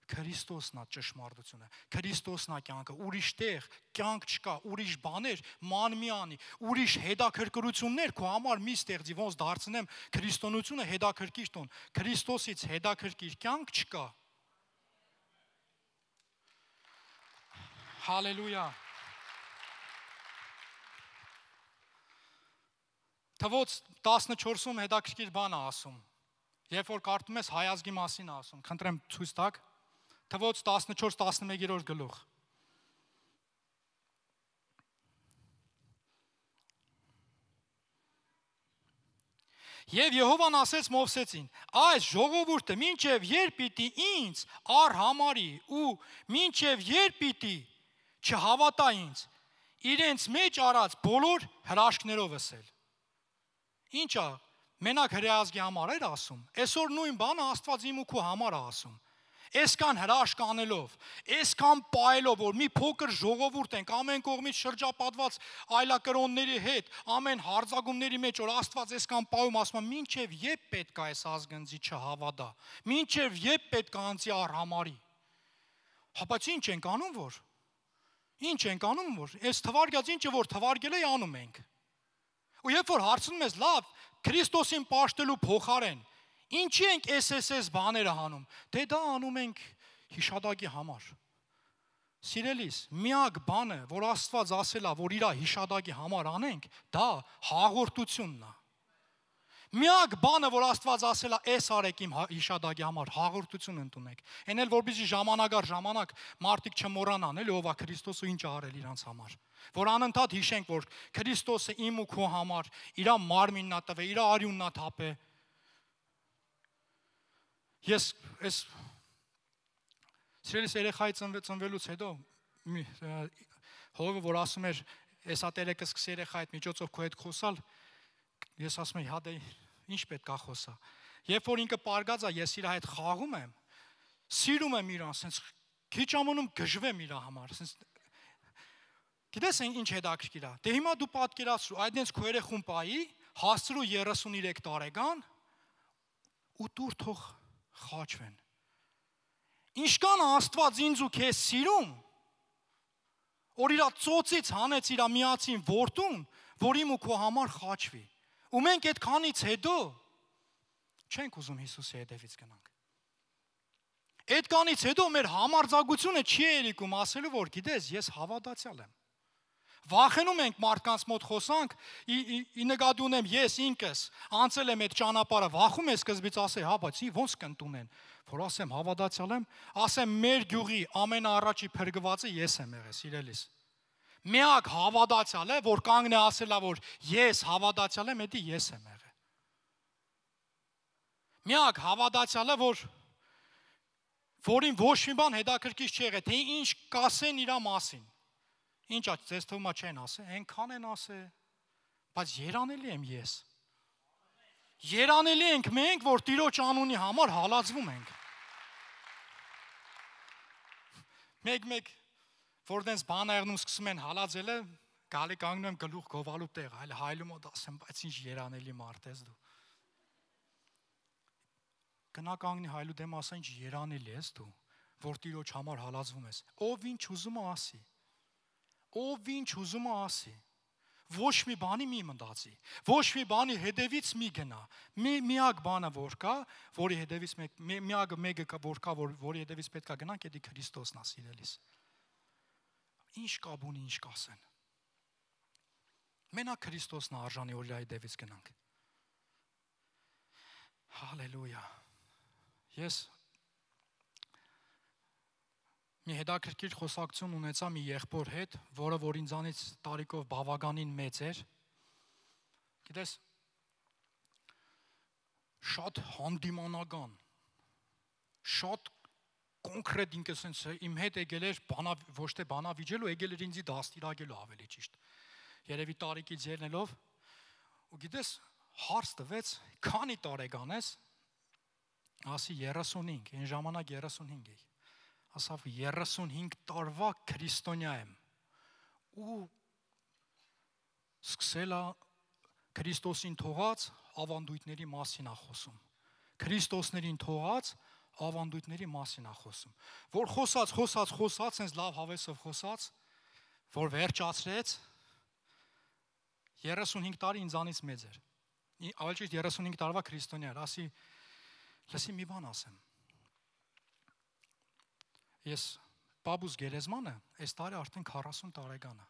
Քրիստոսն է ճշմարտությունը։ Քրիստոսն է կյանքը։ Ուրիշտեղ կյանք չկա, ուրիշ բաներ մանմյանի, ուրիշ հետաքրքրություններ քո համար մի ստեղծի, ոնց դարձնեմ քրիստոնեությունը հետաքրքիր տոն։ Քրիստոսից հետաքրքիր կյանք չկա։ Հալելույա։ Թվոց 14-ում հետաքրքիր բան է ասում։ Երբ որ կարդում ես հայ ազգի մասին ասում, խնդրեմ ցույց տաք։ Թվոց 14-11-րդ գլուխ։ Եվ Եհովան ասեց Մովսեսին. Այս ժողովուրդը մինչև երբ պիտի ինձ առ համարի ու մինչև երբ պիտի չհավատա ինձ, իրենց մեջ արած բոլոր հրաշքներով ասել։ Ինչա մենակ հրեազգի համար էր ասում։ Այսօր նույն բանը Աստված իմ ու քո համար է ասում։ Այսքան հրաշք անելով, այսքան պայելով, որ մի փոքր ժողովուրդ ենք ամեն կողմից շրջապատված այլակրոնների հետ, ամեն հարձակումների մեջ, որ Աստված այսքան պայում ասում է, ինչև եպ պետք է այս ազգնձի չհավատա։ Ինչև եպ պետք է անցի արհամարի։ Հա բայց ինչ ենք անում որ։ Ինչ ենք անում որ։ Այս թվարկած ինչը որ թվարկել է անում ենք։ են Ու երբ որ հարցնում ես, լավ, Քրիստոսին ապաշտելու փոխարեն, ինչի ենք SSS բաները անում։ Դե դա անում ենք հիշադակի համար։ Սիրելիս, միակ բանը, որ Աստված ասելա, որ իր հիշադակի համար անենք, դա հաղորդությունն է։ Միակ բանը, որ Աստված ասել է, «Էս արեք իմ հա-, հիշադակի համար, հաղորդություն ընդունեք»։ Էն էլ որբիզի ժամանակ առ ժամանակ մարդիկ չմոռանան, էլի ով է Քրիստոսը ինչ արել իրանց համար։ Որ անընդհատ հիշենք, որ Քրիստոսը իմ ու քո համար իր մարմիննա տվե, իր արյուննա թափե։ Ես ես Սիրելիս երեխայի ծնվելուց հետո հողը որ ասում էր, «Էս ատերը կսկսի երեխա այդ միջոցով քո հետ խոսալ», ես ասում եմ, հա դե ինչ պետք է խոսա։ Երբ որ ինքը պարգած է, ես իր հետ խաղում եմ, սիրում եմ իրան, ասենց քիչ ամոնում գժվեմ իր համար, ասենց Գիտես ինչ հետաքրքիր է։ Դե հիմա դու պատկերացրու, այդ դենց քո երեխուն պայի, հասցրու 33 տարեկան ու դուր թող խաչվեն։ Ինչքան Աստված ինձ ու քեզ սիրում, որ իր ծոցից հանեց իր միացին որդուն, որ իմ ու քո համար խաչվի։ Ու մենք այդ քանից հետո չենք ուզում Հիսուսի հետևից գնանք։ Այդ կանից հետո մեր համարձակությունը չի ելիքում ասելու որ գիտես ես հավատացյալ եմ։ Վախենում ենք մարդկանց մոտ խոսանք, ի, ի, ի նկատի ունեմ ես ինքս անցել եմ այդ ճանապարհը, վախում ես սկզբից ասել, հա, բայց ո՞նց կընտունեն, որ ասեմ հավատացյալ եմ, ասեմ մեր գյուղի ամենաառաջի փրկվածը ես եմ եղես, իրենից միակ հավատացյալը, որ կանգն է ասելա, որ ես հավատացյալ եմ, դա ես եմ եղել։ Միակ հավատացյալը, որ որին ոչ մի բան հետաքրքիր չի եղել, թե ինչ կասեն իրա մասին։ Ինչա, ձեզ թվում է չեն ասել, այնքան են ասել, բայց երանելի եմ ես։ Երանելի ենք մենք, որ Տիրոջ անունի համար հալածվում ենք։ Մեկ-մեկ որ դենց բան աղնում սկսում են հալածելը, գալի կանգնում եմ գլուխ գովալու տեղ, այլ հայլում ու ասեմ, բայց ինչ երանելի մարդ ես դու։ Գնա կանգնի հայլու դեմ ասա ինչ երանելի ես դու, որ տիրոջ համար հալածվում ես։ Ով ինչ ուզում է ասի։ Ով ինչ ուզում է ասի։ Ոչ մի բանի մի մտածի, ոչ մի բանի հետևից մի գնա։ Մի միակ բանը որ կա, որի հետևից մեկ միակ մեկը կա որ կա, որ որի հետևից պետքա գնանք, դա Քրիստոսն է սիրելիս։ որ, ինչ կապ ունի, ինչ կասեն։ Մենակ Քրիստոսն արժանի օրիայի դեպից գնանք։ Հալելույա։ Ես մի հետաքրքիր խոսակցություն ունեցա մի եղբոր հետ, որը որ ինձանից տարիքով բավականին մեծ էր։ Գիտես, շատ հանդիմանական, շատ կոնկրետ ինքը ասենց իմ հետ եկել էր բանա ոչ թե բանա վիճելու, եկել էր ինձի դաստիարակելու ավելի ճիշտ։ Երևի տարիքի ձերնելով ու գիտես հարց տվեց, քանի տարեկան ես։ Ասի 35, այն ժամանակ 35 էի։ Ասավ 35 տարվա քրիստոնյա եմ։ Ու սկսելա Քրիստոսին թողած ավանդույթների մասին է խոսում։ Քրիստոսներին թողած ավանդույթների մասին է խոսում, որ խոսած, խոսած, խոսած, հենց լավ հավեսով խոսած, որ վերջացրեց 35 տարի ինձանից մեծ էր։ Ավելի ճիշտ 35 տարվա քրիստոնյա էր, ասի լսի մի բան ասեմ։ Ես Պաբուս Գերեզմանը այս տարի արդեն 40 տարեկան է։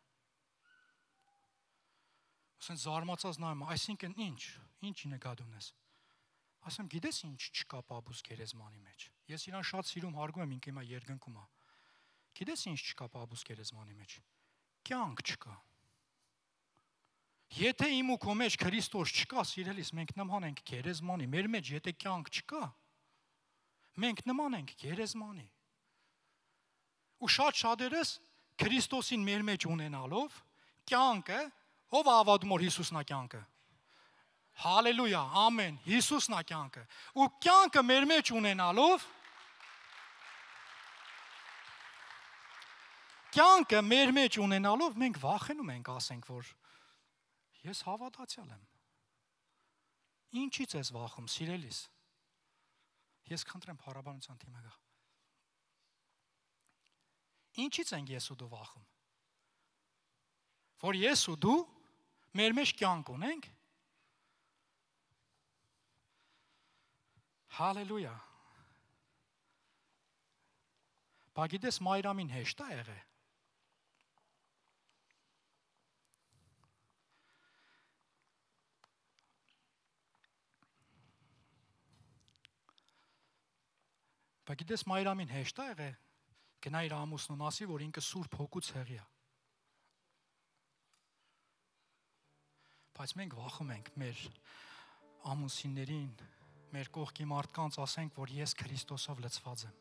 Ասեն զարմացած նայում, այսինքն ինչ, ինչի նկատում ես։ ինչ ասեմ գիտես ինչ չկա պապուս գերեզմանի մեջ ես իրան շատ սիրում հարգում եմ ինքը հիմա երկնքում է գիտես ինչ չկա պապուս գերեզմանի մեջ կյանք չկա Եթե իմ ու քո մեջ Քրիստոս չկա, սիրելիս, մենք նման ենք գերեզմանի։ Մեր մեջ եթե կյանք չկա, մենք նման ենք գերեզմանի։ Ու շատ շատերս Քրիստոսին մեր մեջ ունենալով կյանքը ով ավատում որ Հիսուսն է կյանքը։ Հալելույա, ամեն։ Հիսուսն է կյանքը։ Ու կյանքը մեր մեջ ունենալով կյանքը մեր մեջ ունենալով մենք վախենում ենք, ասենք, որ ես հավատացյալ եմ։ Ինչից ես վախում, սիրելիս։ Ես քնդրեմ հարաբանության թիմը գա։ Ինչից ենք ես ու դու վախում։ Որ ես ու դու մեր մեջ կյանք ունենք, Հալելույա։ Բագիդես Մայրամին հեշտ է եղե։ Բագիդես Մայրամին հեշտ է եղե։ Գնա իր ամուսնուն ասի, որ ինքը Սուրբ Հոգուց հեղիա։ Բայց մենք վախում ենք մեր ամուսիններին մեր կողքի մարդկանց ասենք, որ ես Քրիստոսով լցված եմ։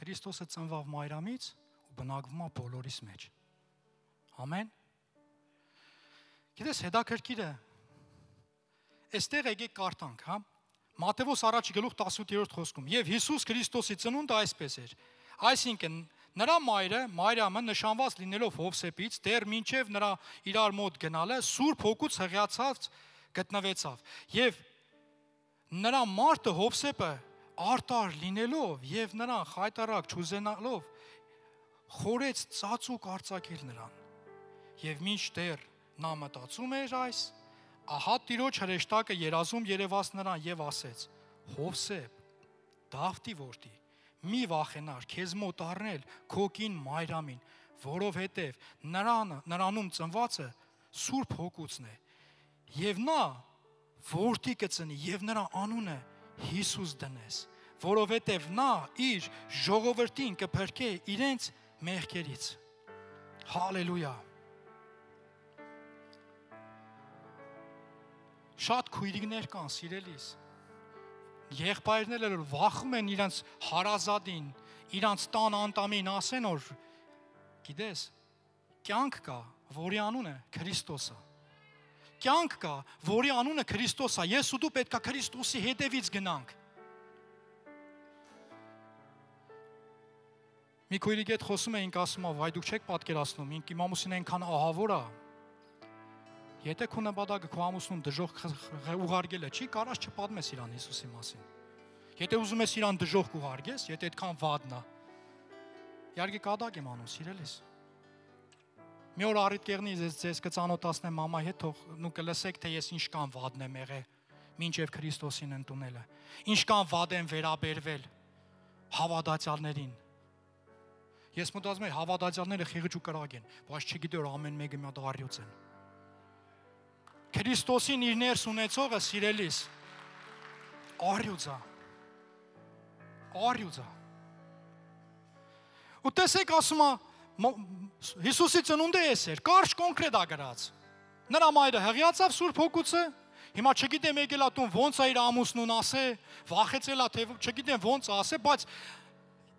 Քրիստոսը ծնվավ Մարիամից ու բնակվում է բոլորիս մեջ։ Ամեն։ Գիտես, հետաքրքիր է։ Այստեղ եկեք կարդանք, հա։ Մատթեոս առաջի գլուխ 18-րդ խոսքում եւ Հիսուս Քրիստոսի ծնունդը այսպես էր։ Այսինքն նրա մայրը Մարիամը նշանված լինելով Հովսեփից դեռ մինչև նրա իրար մոտ գնալը Սուրբ Հոգուց հղյացած գտնվեցավ եւ նրա մարդը Հովսեփը արտար լինելով եւ նրան խայտարակ ճուզենալով խորեց ծածուկ արྩակել նրան եւ մինչդեռ նա մտածում էր այս ահա տիրոջ հրեշտակը երազում երևաց նրան եւ ասեց Հովսեփ Դավթի որդի մի վախենար քեզ մոտ առնել քո կին Մայրամին որովհետև նրան նրանում ծնվածը սուրբ հոգուցն է եւ նա որդի կծնի եւ նրա անունը Հիսուս դնես, որովհետեւ նա իր ժողովրդին կփրկե իրենց մեղքերից։ Հալելույա։ Շատ քույրիկներ կան, սիրելիս։ Եղբայրները վախում են իրենց հարազատին, իրանց տան անդամին ասեն որ գիտես կյանք կա, որի անունը Քրիստոս է կյանք կա, որի անունը Քրիստոս է։ Ես ու դու պետքա Քրիստոսի հետևից գնանք։ Մի քույրի հետ խոսում էինք, ասում ավ, այ դուք չեք պատկերացնում, ինք իմ ամուսին այնքան ահավոր է։ Եթե քո նպատակը քո ամուսնուն դժոխք ուղարկելը չի, կարաս չպատմես իրան Հիսուսի մասին։ Եթե ուզում ես իրան դժոխք ուղարկես, եթե այդքան վատն է։ Իհարկե կադակ եմ անում, սիրելիս։ Մի օր առիթ կեղնի ես ձեզ կծանոթացնեմ մամա հետ, թող նու կլսեք թե ես ինչ կան վադն եմ եղել, մինչև Քրիստոսին ընդունելը։ Ինչ կան վադ եմ վերաբերվել հավատացյալներին։ Ես մտածում եմ հավատացյալները խիղճ ու կրակ են, բայց չգիտի որ ամեն մեկը մի հատ առյուծ են։ Քրիստոսին իր ներս ունեցողը սիրելիս առյուծա։ Առյուծա։ Ու տեսեք ասում է Հիսուսի ծնունդը էս էր, կարճ կոնկրետ ա գրած։ Նրա մայրը հղիացավ Սուրբ Հոգուցը, Հիմա չգիտեմ եկելա տուն ո՞նց է իր ամուսնուն ասե, վախեցելա թե չգիտեմ ո՞նց ասե, բայց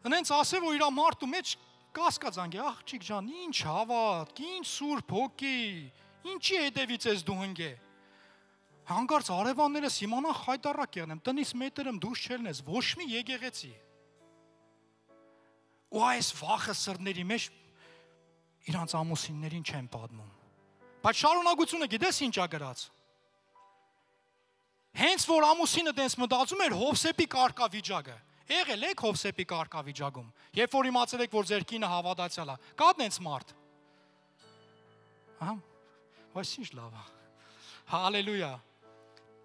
նենց ասե որ իր մարդու մեջ կասկածանքի, աղջիկ ջան, ինչ հավատք, ինչ սուրբ հոգի, ինչի հետևից ես դու հնգե։ Հանկարծ արևաններս իմանա հայտարարակ եղնեմ, տնից մետերում դուրս չելնես, ոչ մի եկեղեցի։ Ու այս վախը սրների մեջ իրանց ամուսիններին չեն պատմում։ Բայց շարունակությունը գիտես ինչ ա գրած։ Հենց որ ամուսինը դենս մտածում էր Հովսեփի կարգավիճակը, եղել եք Հովսեփի կարգավիճակում, երբ որ իմացել եք, որ ձեր կինը հավատացյալ է, կա դենց մարդ։ Ահա։ Ոս ինչ լավ է։ հա, Հալելույա։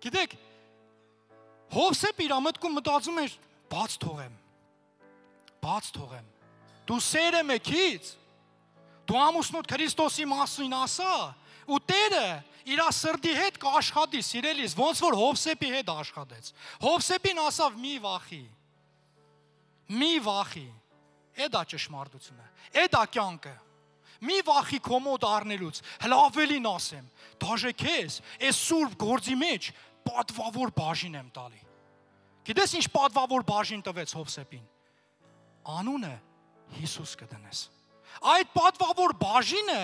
Գիտեք, Հովսեփ իր մտքում մտածում էր՝ բաց թողեմ։ Բաց թողեմ։ Դու սերը մեկից Դու ամուսնուդ Քրիստոսի մասին ասա, ու Տերը իր սրդի հետ կաշխատի, սիրելիս, ոնց որ Հովսեփի հետ աշխատեց։ Հովսեփին ասավ՝ մի վախի։ Մի վախի։ Էդա ճշմարտությունը։ Էդա կյանքը։ Մի վախի կոմոդ առնելուց, հլավելին ասեմ, դաժե քեզ այս սուրբ գործի մեջ պատվավոր բաժին եմ տալի։ Գիտես ինչ պատվավոր բաժին տվեց Հովսեփին։ Անունը Հիսուս կդնես այդ պատվավոր բաժինը,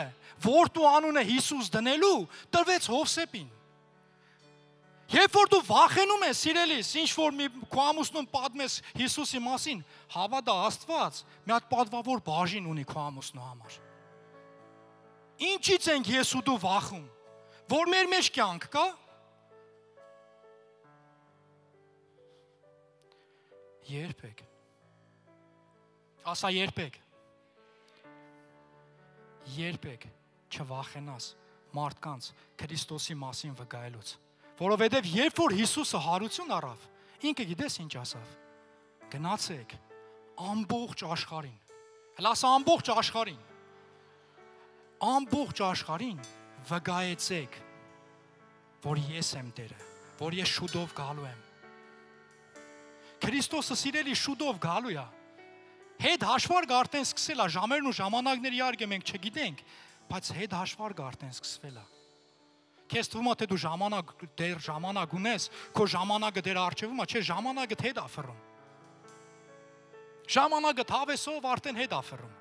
որ դու անունը Հիսուս դնելու, տրվեց Հովսեփին։ Երբ որ դու վախենում ես, սիրելիս, ինչ որ մի քո ամուսնուն պատմես Հիսուսի մասին, հավատա Աստված, մի հատ պատվավոր բաժին ունի քո ամուսնու համար։ Ինչից ենք ես ու դու վախում, որ մեր մեջ կյանք կա, Երբեք։ Ասա երբեք երբեք չվախենաս մարդկանց Քրիստոսի մասին վկայելուց, որովհետև երբ որ Հիսուսը հարություն առավ, ինքը գիտես ինչ ասավ. գնացեք ամբողջ աշխարհին։ Հլաս ամբողջ աշխարհին։ Ամբողջ աշխարհին վկայեցեք, որ ես եմ Տերը, որ ես շուտով գալու եմ։ Քրիստոսը սիրելի շուտով գալու է։ գալու Հետ հաշվարկը արդեն սկսել է, ժամերն ու ժամանակները իհարկե մենք չգիտենք, բայց հետ հաշվարկը արդեն սկսվել է։ Քեզ թվում է թե դու ժամանակ դեր ժամանակ ունես, քո ժամանակը դեր արժևում է, չէ, ժամանակը հետ աֆռում։ Ժամանակը հավեսով արդեն հետ աֆռում։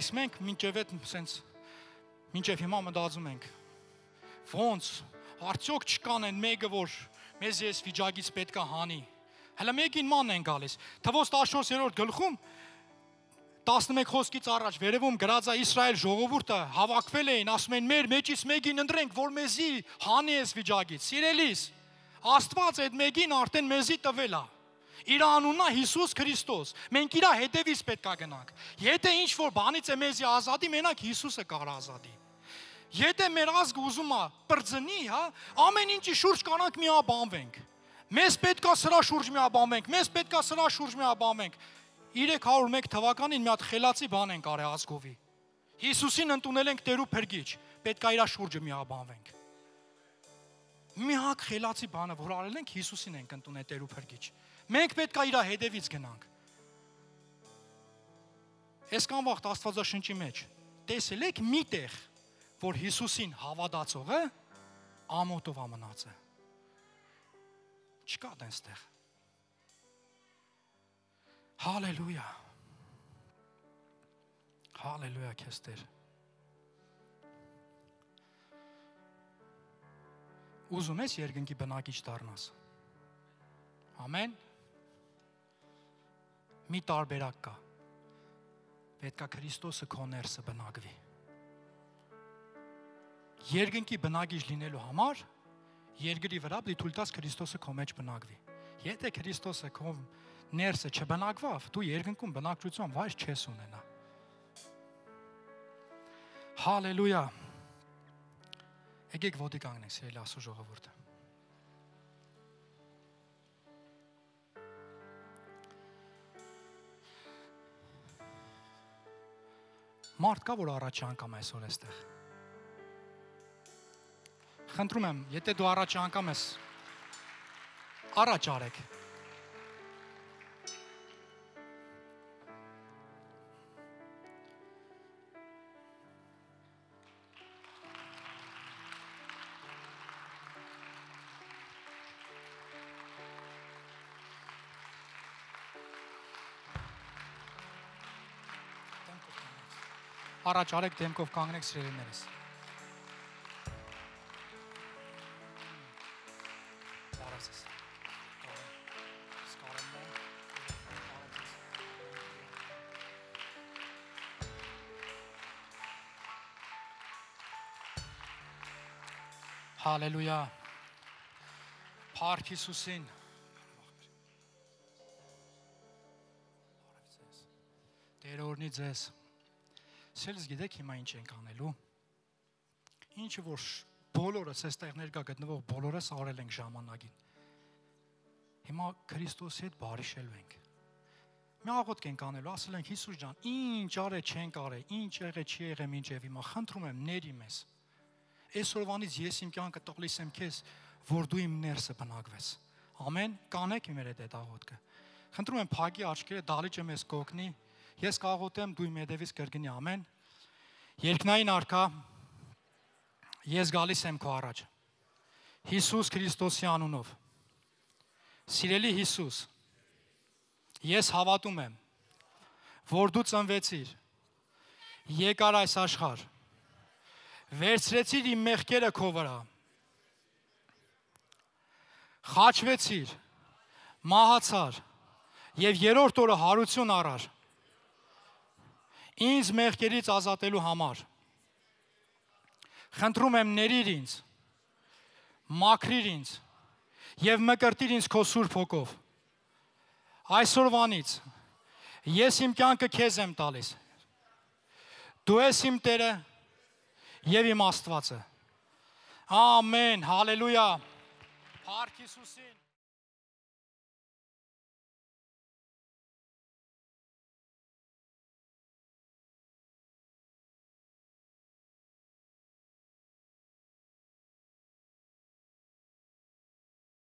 Իսկ մենք մինչև այդ սենց մինչև հիմա մտածում ենք ո՞նց արդյոք չկան այն մեկը որ մեզ ես վիճակից պետքա հանի Հələ մեկին մանն են գալիս։ Թվոց 14-րդ գլխում 11 խոսքից առաջ վերևում գրած է Իսրայել ժողովուրդը հավաքվել էին, ասում են՝ «Մեր մեջից մեկին ընտրենք, որ մեզի հանի էս վիճակից»։ Սիրելիս, Աստված այդ մեկին արդեն մեզի տվել է։ Իր անունն է Հիսուս Քրիստոս։ Մենք իր հետևից պետք է գնանք։ Եթե ինչ որ բանից է մեզի ազատի, մենակ Հիսուսը կարող ազատի։ Եթե մեր ազգը ուզում է բրձնի, հա, ամեն ինչի շուրջ կանանք միաբանվենք։ Մեզ պետքա սրա շուրջ միաբամենք, մեզ պետքա սրա շուրջ միաբամենք։ 301 թվականին մի հատ խելացի բան են կարել ազգովի։ Հիսուսին ընդունել ենք Տերու փրկիչ, պետքա իրա շուրջը միաբանվենք։ Մի հատ խելացի բանը, որ արել ենք Հիսուսին ենք ընդունել Տերու փրկիչ։ Մենք պետքա իրա հետևից գնանք։ Այս կան վաղ Աստվածաշնչի մեջ տեսել եք միտեղ, որ Հիսուսին հավատացողը ամոթով ամնաց է։ Չկա դենստեղ։ Հալելույա։ Հալելույա քեզ Տեր։ Ուզում ես երկնքի բնակիչ դառնաս։ Ամեն։ Մի տարբերակ կա։ Պետքա Քրիստոսը քո ներսը բնակվի։ Երկնքի բնակիչ լինելու համար երկրի վրա դի թույլ տաս Քրիստոսը քո մեջ բնակվի։ Եթե Քրիստոսը քո ներսը չբնակվավ, դու երկնքում բնակչության վայր չես ունենա։ Հալելույա։ Եկեք ոդի կանգնենք սիրելի Աստծո ժողովուրդը։ Մարդ կա, որ առաջ անգամ այսօր էստեղ է Խնդրում եմ, եթե դու առաջ անգամ ես, առաջ արեք։ առաջ արեք դեմքով կանգնեք սիրելիներս։ Հալելույա։ Փառք Հիսուսին։ Տեր օրնի ձեզ։ Սելս գիտեք հիմա ինչ ենք անելու։ Ինչ որ բոլորս այստեղ ներկա գտնվող բոլորս արել ենք ժամանակին։ Հիմա Քրիստոսի հետ բարիշելու ենք։ Մի աղոթք ենք անելու, ասել ենք Հիսուս ջան, ինչ արե չենք արե, ինչ եղե չի եղե մինչև հիմա, խնդրում եմ ների մեզ։ եղ Այսօրվանից ես իմ կյանքը տալիս եմ քեզ, որ դու իմ ներսը բնակվես։ Ամեն, կանեք իմ հետ այդ աղոթքը։ Խնդրում եմ փակի աչքերը, դալիճը մեզ կոգնի։ Ես կաղոտեմ դու իմ հետևից կրկնի ամեն։ Երկնային արքա, ես գալիս եմ քո առաջ։ Հիսուս Քրիստոսի անունով։ Սիրելի Հիսուս, ես հավատում եմ, որ դու ծնվեցիր։ Եկար այս աշխարհ վերցրեցիր իմ մեղքերը քո վրա։ Խաչվեցիր, մահացար եւ երրորդ օրը հարություն առար։ Ինձ մեղքերից ազատելու համար։ Խնդրում եմ ներիր ինձ։ Մաքրիր ինձ եւ մկրտիր ինձ քո սուրբ հոգով։ Այսօրվանից ես իմ կյանքը քեզ եմ տալիս։ Դու ես իմ Տերը, եւ իմ Աստվածը։ Ամեն, հալելույա։ Փառք Հիսուսին։